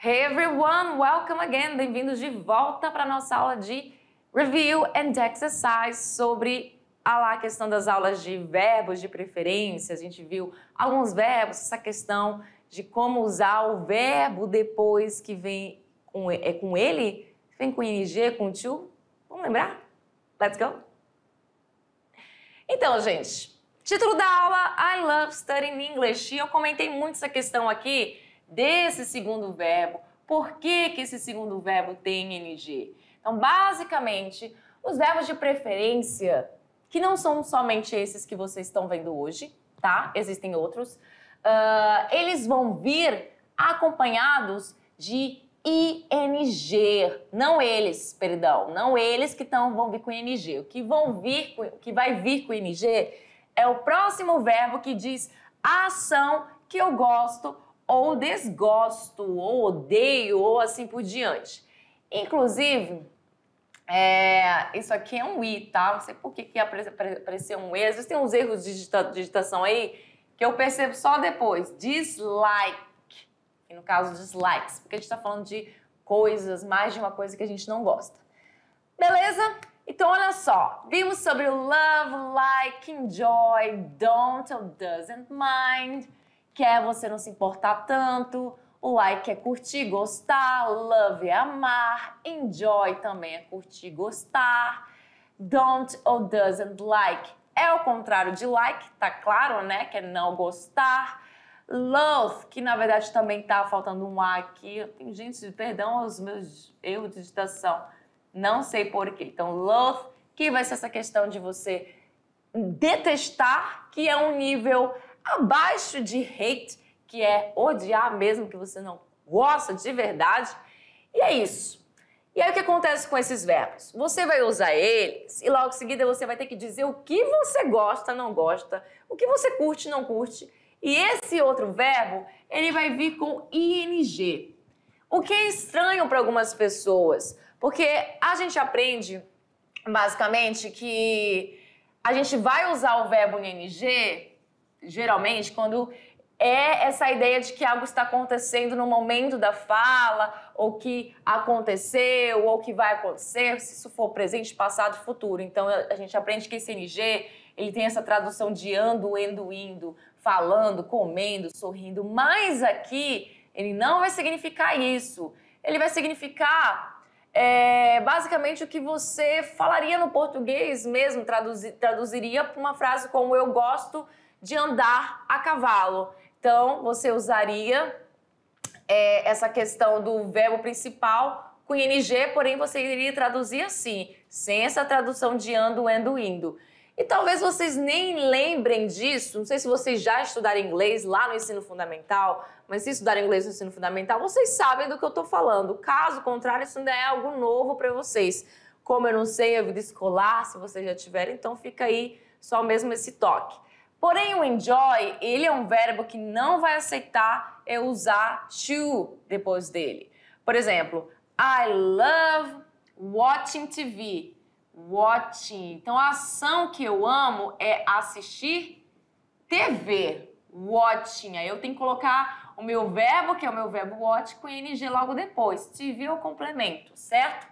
Hey everyone, welcome again. Bem-vindos de volta para nossa aula de review and exercise sobre a lá questão das aulas de verbos de preferência. A gente viu alguns verbos, essa questão de como usar o verbo depois que vem com, é com ele, vem com ing, com to. Vamos lembrar? Let's go. Então, gente, título da aula I love studying English. E eu comentei muito essa questão aqui desse segundo verbo, por que, que esse segundo verbo tem ing. Então, basicamente, os verbos de preferência, que não são somente esses que vocês estão vendo hoje, tá? Existem outros. Uh, eles vão vir acompanhados de ing, não eles, perdão, não eles que tão, vão vir com ing. O que vão vir, que vai vir com ing é o próximo verbo que diz a ação que eu gosto ou desgosto, ou odeio, ou assim por diante. Inclusive, é, isso aqui é um i, tá? Não sei por que, que apareceu um e. Às vezes tem uns erros de digitação aí que eu percebo só depois. Dislike. E no caso, dislikes. Porque a gente está falando de coisas, mais de uma coisa que a gente não gosta. Beleza? Então, olha só. Vimos sobre love, like, enjoy, don't or doesn't mind que é você não se importar tanto, o like é curtir, gostar, love é amar, enjoy também é curtir, gostar, don't ou doesn't like é o contrário de like, tá claro, né? Que é não gostar. Love, que na verdade também tá faltando um A aqui. Tem gente, perdão aos meus erros de digitação. Não sei porquê. Então, love, que vai ser essa questão de você detestar, que é um nível abaixo de hate, que é odiar mesmo que você não gosta de verdade. E é isso. E aí o que acontece com esses verbos? Você vai usar eles e logo em seguida você vai ter que dizer o que você gosta, não gosta, o que você curte, não curte. E esse outro verbo, ele vai vir com ing. O que é estranho para algumas pessoas, porque a gente aprende basicamente que a gente vai usar o verbo ing geralmente, quando é essa ideia de que algo está acontecendo no momento da fala, ou que aconteceu, ou que vai acontecer, se isso for presente, passado, futuro. Então a gente aprende que esse NG ele tem essa tradução de ando, endo, indo, falando, comendo, sorrindo. Mas aqui ele não vai significar isso. Ele vai significar é, basicamente o que você falaria no português mesmo, traduzi, traduziria para uma frase como eu gosto de andar a cavalo. Então, você usaria é, essa questão do verbo principal com ing, porém você iria traduzir assim, sem essa tradução de ando, endo, indo. E talvez vocês nem lembrem disso, não sei se vocês já estudaram inglês lá no ensino fundamental, mas se estudaram inglês no ensino fundamental, vocês sabem do que eu estou falando. Caso contrário, isso ainda é algo novo para vocês. Como eu não sei a vida escolar, se vocês já tiveram, então fica aí só mesmo esse toque. Porém, o enjoy, ele é um verbo que não vai aceitar eu usar to depois dele. Por exemplo, I love watching TV. Watching. Então, a ação que eu amo é assistir TV. Watching. Aí eu tenho que colocar o meu verbo, que é o meu verbo watch, com ing logo depois. TV é o complemento, certo?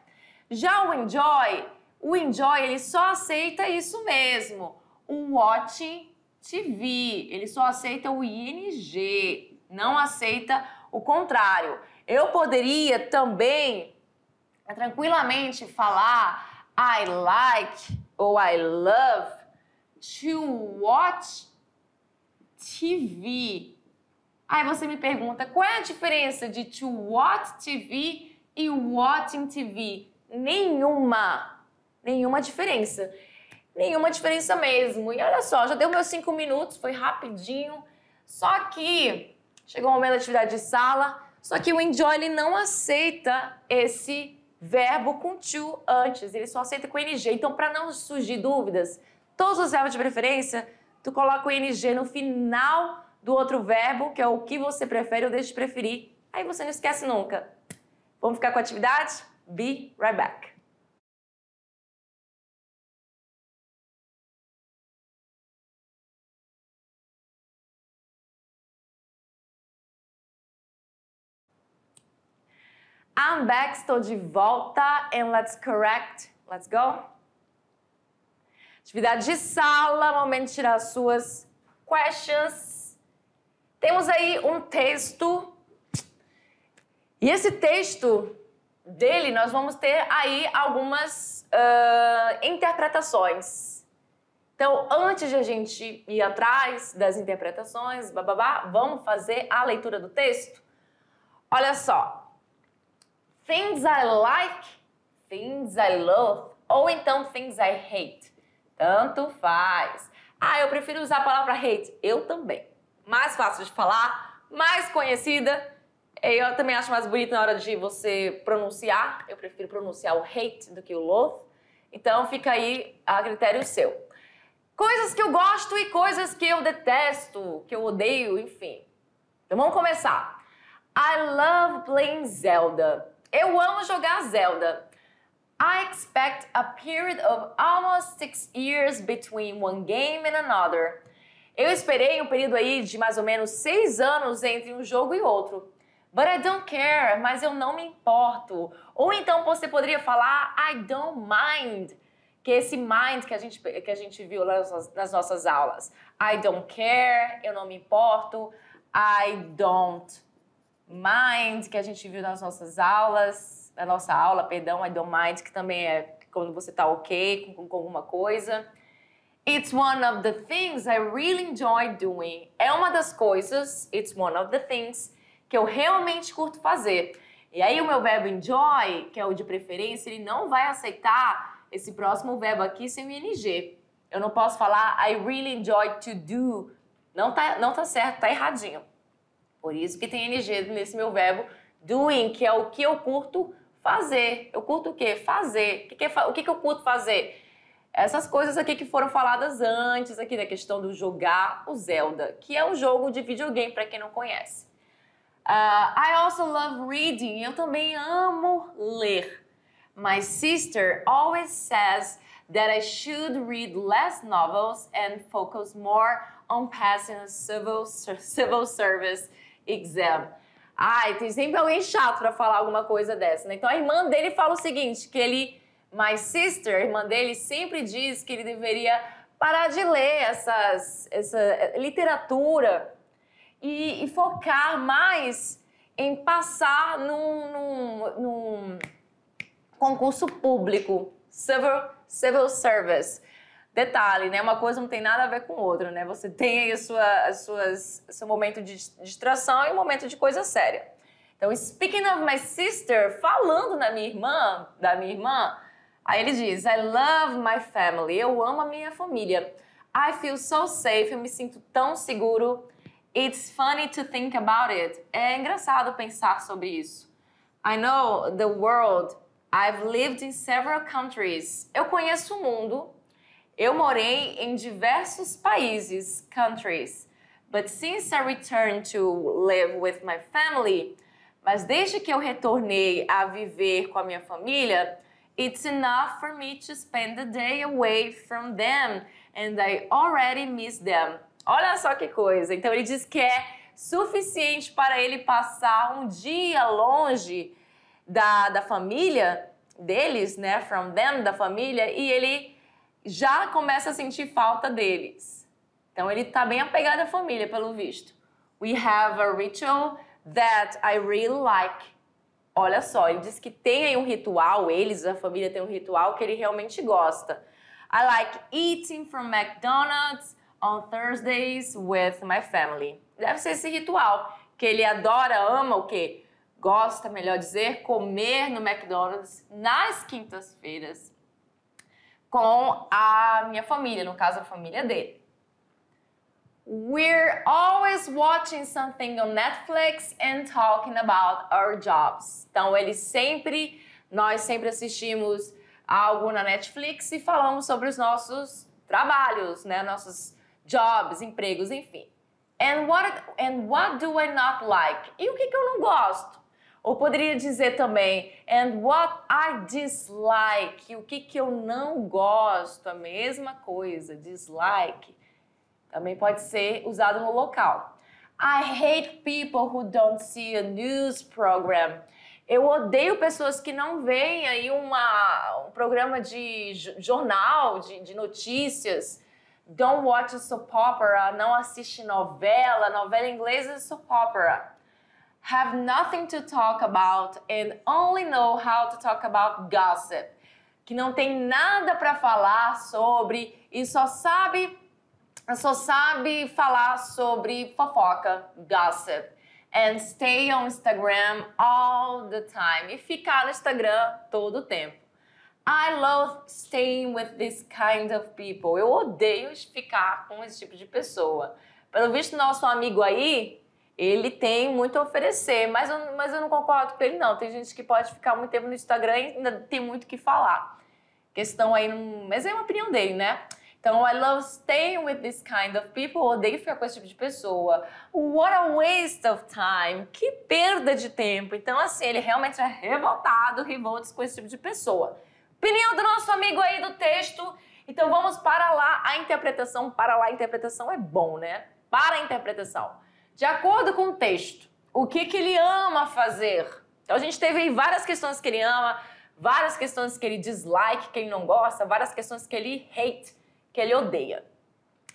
Já o enjoy, o enjoy ele só aceita isso mesmo. O watching TV, ele só aceita o ING, não aceita o contrário. Eu poderia também é, tranquilamente falar I like ou I love to watch TV. Aí você me pergunta qual é a diferença de to watch TV e watching TV? Nenhuma, nenhuma diferença nenhuma diferença mesmo. E olha só, já deu meus cinco minutos, foi rapidinho. Só que chegou o momento da atividade de sala, só que o enjoy ele não aceita esse verbo com to antes, ele só aceita com ing. Então, para não surgir dúvidas, todos os verbos de preferência, tu coloca o ing no final do outro verbo, que é o que você prefere ou deixa de preferir. Aí você não esquece nunca. Vamos ficar com a atividade? Be right back. I'm back, estou de volta. And let's correct. Let's go. Atividade de sala, momento de tirar as suas questions. Temos aí um texto. E esse texto dele, nós vamos ter aí algumas uh, interpretações. Então, antes de a gente ir atrás das interpretações, bababá, vamos fazer a leitura do texto? Olha só, Things I like, things I love, ou então things I hate. Tanto faz. Ah, eu prefiro usar a palavra hate. Eu também. Mais fácil de falar, mais conhecida. Eu também acho mais bonito na hora de você pronunciar. Eu prefiro pronunciar o hate do que o love. Então fica aí a critério seu. Coisas que eu gosto e coisas que eu detesto, que eu odeio, enfim. Então vamos começar. I love playing Zelda. Eu amo jogar Zelda. I expect a period of almost six years between one game and another. Eu esperei um período aí de mais ou menos seis anos entre um jogo e outro. But I don't care, mas eu não me importo. Ou então você poderia falar I don't mind, que é esse mind que a gente, que a gente viu lá nas nossas aulas. I don't care, eu não me importo. I don't mind, que a gente viu nas nossas aulas, a nossa aula, perdão, I don't mind, que também é quando você tá ok com, com alguma coisa. It's one of the things I really enjoy doing. É uma das coisas, it's one of the things, que eu realmente curto fazer. E aí o meu verbo enjoy, que é o de preferência, ele não vai aceitar esse próximo verbo aqui sem o ing. Eu não posso falar I really enjoy to do. Não tá, não tá certo, tá erradinho. Por isso que tem NG nesse meu verbo doing, que é o que eu curto fazer. Eu curto o quê? Fazer. O que, que, é, o que, que eu curto fazer? Essas coisas aqui que foram faladas antes aqui da questão do jogar o Zelda, que é um jogo de videogame para quem não conhece. Uh, I also love reading. Eu também amo ler. My sister always says that I should read less novels and focus more on passing a civil, civil service exam. Ai, tem sempre alguém chato para falar alguma coisa dessa, né? Então a irmã dele fala o seguinte, que ele, my sister, a irmã dele sempre diz que ele deveria parar de ler essas, essa eh, literatura e, e focar mais em passar num, num, num concurso público, civil, civil service. Detalhe, né? Uma coisa não tem nada a ver com outra, né? Você tem aí a sua, as suas, seu momento de distração e um momento de coisa séria. Então, speaking of my sister, falando na minha irmã, da minha irmã, aí ele diz: I love my family, eu amo a minha família. I feel so safe, eu me sinto tão seguro. It's funny to think about it. É engraçado pensar sobre isso. I know the world. I've lived in several countries. Eu conheço o mundo. Eu morei em diversos países, countries, but since I returned to live with my family, mas desde que eu retornei a viver com a minha família, it's enough for me to spend the day away from them and I already miss them. Olha só que coisa. Então ele diz que é suficiente para ele passar um dia longe da, da família deles, né? From them, da família, e ele já começa a sentir falta deles. Então ele tá bem apegado à família, pelo visto. We have a ritual that I really like. Olha só, ele diz que tem aí um ritual, eles, a família tem um ritual que ele realmente gosta. I like eating from McDonald's on Thursdays with my family. Deve ser esse ritual que ele adora, ama o quê? Gosta, melhor dizer, comer no McDonald's nas quintas-feiras com a minha família, no caso a família dele. We're always watching something on Netflix and talking about our jobs. Então ele sempre, nós sempre assistimos algo na Netflix e falamos sobre os nossos trabalhos, né, nossos jobs, empregos, enfim. And what and what do I not like? E o que, que eu não gosto? Ou poderia dizer também, and what I dislike, o que, que eu não gosto, a mesma coisa, dislike. Também pode ser usado no local. I hate people who don't see a news program. Eu odeio pessoas que não veem aí uma, um programa de jornal, de, de notícias. Don't watch a soap opera, não assiste novela. Novela inglesa é soap opera have nothing to talk about and only know how to talk about gossip. Que não tem nada para falar sobre e só sabe só sabe falar sobre fofoca, gossip. And stay on Instagram all the time. E ficar no Instagram todo o tempo. I love staying with this kind of people. Eu odeio ficar com esse tipo de pessoa. Pelo visto, nosso amigo aí ele tem muito a oferecer, mas eu, mas eu não concordo com ele, não. Tem gente que pode ficar muito tempo no Instagram e ainda tem muito o que falar. Questão aí, mas é uma opinião dele, né? Então, I love staying with this kind of people. Odeio ficar com esse tipo de pessoa. What a waste of time. Que perda de tempo. Então, assim, ele realmente é revoltado, revolta com esse tipo de pessoa. Opinião do nosso amigo aí do texto. Então, vamos para lá a interpretação. Para lá a interpretação é bom, né? Para a interpretação de acordo com o texto, o que, que ele ama fazer. Então a gente teve aí várias questões que ele ama, várias questões que ele dislike, que ele não gosta, várias questões que ele hate, que ele odeia.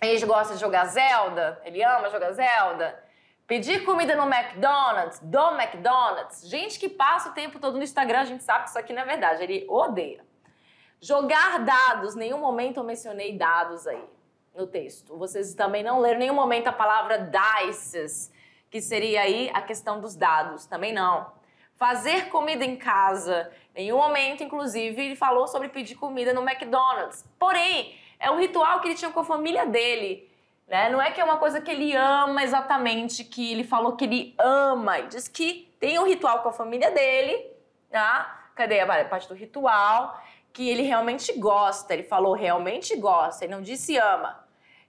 Ele gosta de jogar Zelda, ele ama jogar Zelda. Pedir comida no McDonald's, do McDonald's. Gente que passa o tempo todo no Instagram, a gente sabe que isso aqui não é verdade, ele odeia. Jogar dados, nenhum momento eu mencionei dados aí no texto. Vocês também não leram em nenhum momento a palavra dices, que seria aí a questão dos dados, também não. Fazer comida em casa, em nenhum momento, inclusive, ele falou sobre pedir comida no McDonald's. Porém, é um ritual que ele tinha com a família dele. Né? Não é que é uma coisa que ele ama exatamente, que ele falou que ele ama. Ele diz que tem um ritual com a família dele, Tá? cadê a parte do ritual? Que ele realmente gosta. Ele falou realmente gosta, ele não disse ama.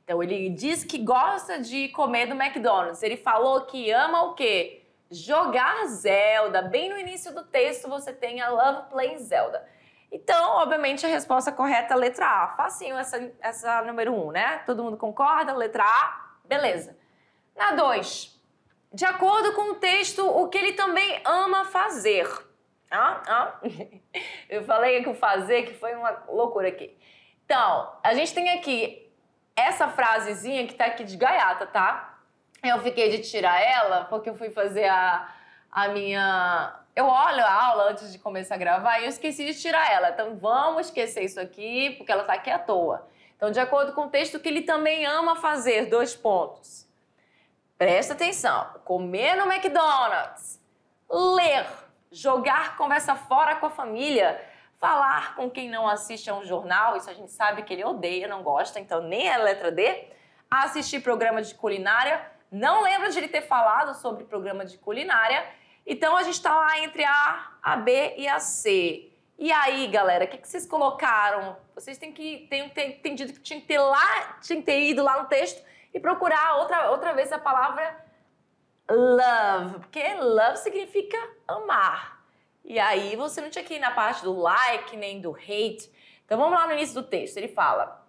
Então ele diz que gosta de comer do McDonald's. Ele falou que ama o quê? Jogar Zelda. Bem no início do texto você tem a Love Playing Zelda. Então, obviamente, a resposta correta é a letra A. Facinho essa, essa número 1, um, né? Todo mundo concorda? Letra A, beleza. Na 2, de acordo com o texto, o que ele também ama fazer. Ah, ah. Eu falei que o fazer que foi uma loucura aqui. Então, a gente tem aqui essa frasezinha que tá aqui de gaiata, tá? Eu fiquei de tirar ela porque eu fui fazer a, a minha. Eu olho a aula antes de começar a gravar e eu esqueci de tirar ela. Então vamos esquecer isso aqui, porque ela tá aqui à toa. Então, de acordo com o texto que ele também ama fazer, dois pontos. Presta atenção: comer no McDonald's, ler, jogar conversa fora com a família falar com quem não assiste a um jornal, isso a gente sabe que ele odeia, não gosta, então nem é letra D, assistir programa de culinária, não lembra de ele ter falado sobre programa de culinária, então a gente está lá entre a A, B e a C. E aí, galera, o que, que, vocês colocaram? Vocês têm que têm, têm, que tinha que ter lá, tinha que ter ido lá no texto e procurar outra, outra vez a palavra love, porque love significa amar. E aí você não tinha que ir na parte do like nem do hate. Então vamos lá no início do texto. Ele fala.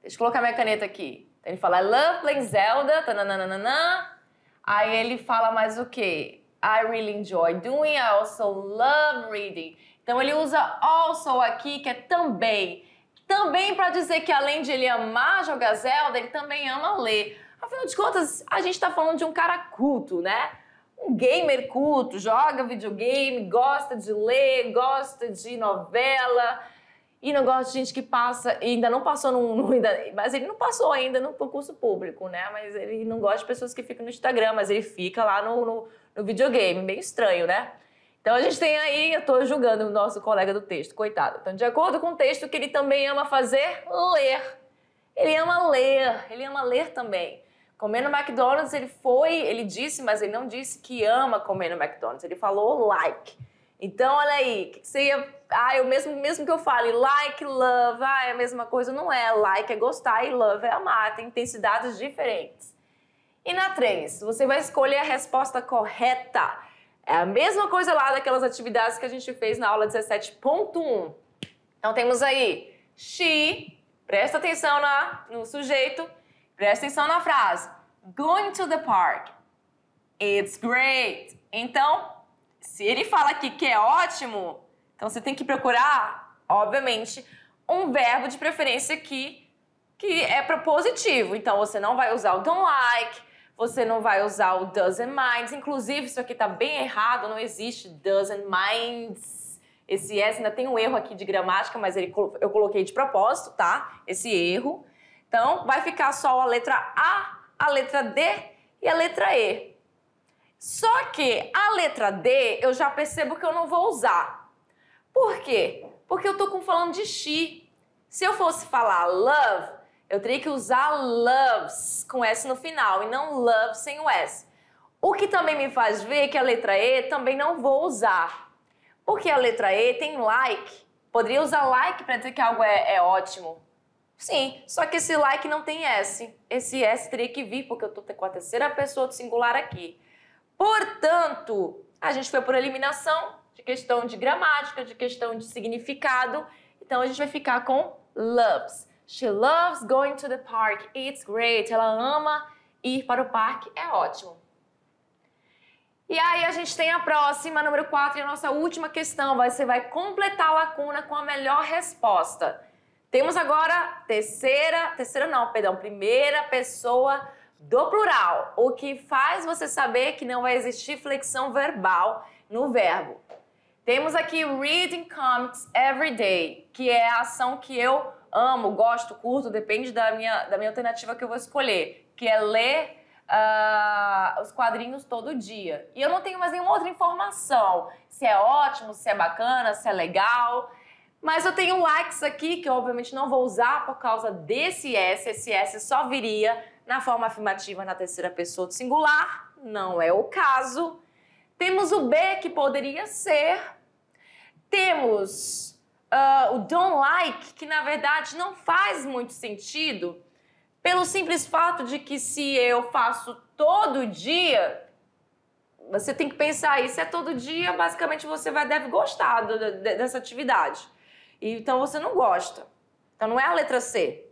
Deixa eu colocar minha caneta aqui. Ele fala I love playing Zelda. Tananana. Aí ele fala mais o quê? I really enjoy doing. I also love reading. Então ele usa also aqui, que é também. Também para dizer que além de ele amar jogar Zelda, ele também ama ler. Afinal de contas, a gente está falando de um cara culto, né? um gamer culto, joga videogame, gosta de ler, gosta de novela e não gosta de gente que passa, e ainda não passou num, num ainda, mas ele não passou ainda no concurso público, né? Mas ele não gosta de pessoas que ficam no Instagram, mas ele fica lá no, no, no videogame, meio estranho, né? Então a gente tem aí, eu estou julgando o nosso colega do texto, coitado. Então, de acordo com o texto, que ele também ama fazer, ler. Ele ama ler, ele ama ler também comer no McDonald's, ele foi, ele disse, mas ele não disse que ama comer no McDonald's, ele falou like. Então, olha aí, que você ia. Ah, eu mesmo, mesmo que eu fale like, love, ah, é a mesma coisa, não é. Like é gostar e love é amar, tem intensidades diferentes. E na 3, você vai escolher a resposta correta. É a mesma coisa lá daquelas atividades que a gente fez na aula 17.1. Então temos aí she, presta atenção na, no sujeito, Presta atenção na frase. Going to the park. It's great. Então, se ele fala aqui que é ótimo, então você tem que procurar, obviamente, um verbo de preferência que, que é propositivo. Então você não vai usar o don't like, você não vai usar o doesn't mind. Inclusive, isso aqui está bem errado, não existe doesn't mind. Esse S ainda tem um erro aqui de gramática, mas ele, eu coloquei de propósito, tá? Esse erro. Então, vai ficar só a letra A, a letra D e a letra E. Só que a letra D eu já percebo que eu não vou usar. Por quê? Porque eu tô com falando de she. Se eu fosse falar love, eu teria que usar loves com S no final e não love sem o S. O que também me faz ver que a letra E também não vou usar. Porque a letra E tem like. Poderia usar like para dizer que algo é, é ótimo, Sim, só que esse like não tem S. Esse S teria que vir, porque eu estou com a terceira pessoa do singular aqui. Portanto, a gente foi por eliminação de questão de gramática, de questão de significado. Então, a gente vai ficar com loves. She loves going to the park. It's great. Ela ama ir para o parque. É ótimo. E aí a gente tem a próxima, número 4, e a nossa última questão. Você vai completar a lacuna com a melhor resposta. Temos agora terceira, terceira não, perdão, primeira pessoa do plural, o que faz você saber que não vai existir flexão verbal no verbo. Temos aqui reading comics every day, que é a ação que eu amo, gosto, curto, depende da minha, da minha alternativa que eu vou escolher, que é ler uh, os quadrinhos todo dia. E eu não tenho mais nenhuma outra informação, se é ótimo, se é bacana, se é legal. Mas eu tenho likes aqui, que eu obviamente não vou usar por causa desse S. Esse S só viria na forma afirmativa na terceira pessoa do singular. Não é o caso. Temos o B, que poderia ser. Temos uh, o don't like, que na verdade não faz muito sentido, pelo simples fato de que se eu faço todo dia, você tem que pensar isso é todo dia, basicamente você vai deve gostar do, dessa atividade. Então você não gosta. Então não é a letra C.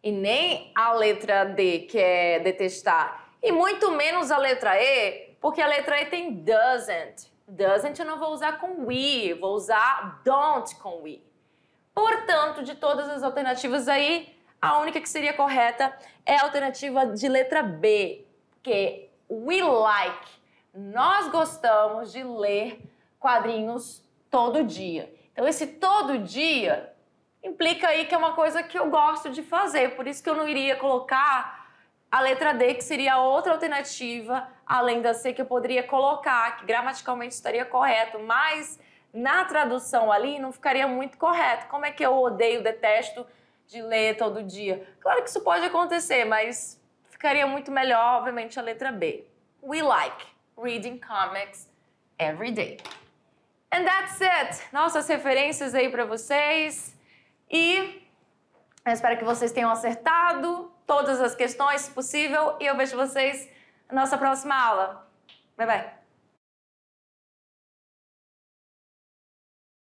E nem a letra D, que é detestar. E muito menos a letra E, porque a letra E tem doesn't. Doesn't eu não vou usar com we, vou usar don't com we. Portanto, de todas as alternativas aí, a única que seria correta é a alternativa de letra B, que we like. Nós gostamos de ler quadrinhos todo dia. Então, esse todo dia implica aí que é uma coisa que eu gosto de fazer, por isso que eu não iria colocar a letra D, que seria outra alternativa, além da C, que eu poderia colocar, que gramaticalmente estaria correto, mas na tradução ali não ficaria muito correto. Como é que eu odeio, detesto de ler todo dia? Claro que isso pode acontecer, mas ficaria muito melhor, obviamente, a letra B. We like reading comics every day. And that's it. Nossas referências aí para vocês. E eu espero que vocês tenham acertado todas as questões, se possível. E eu vejo vocês na nossa próxima aula. Bye, bye.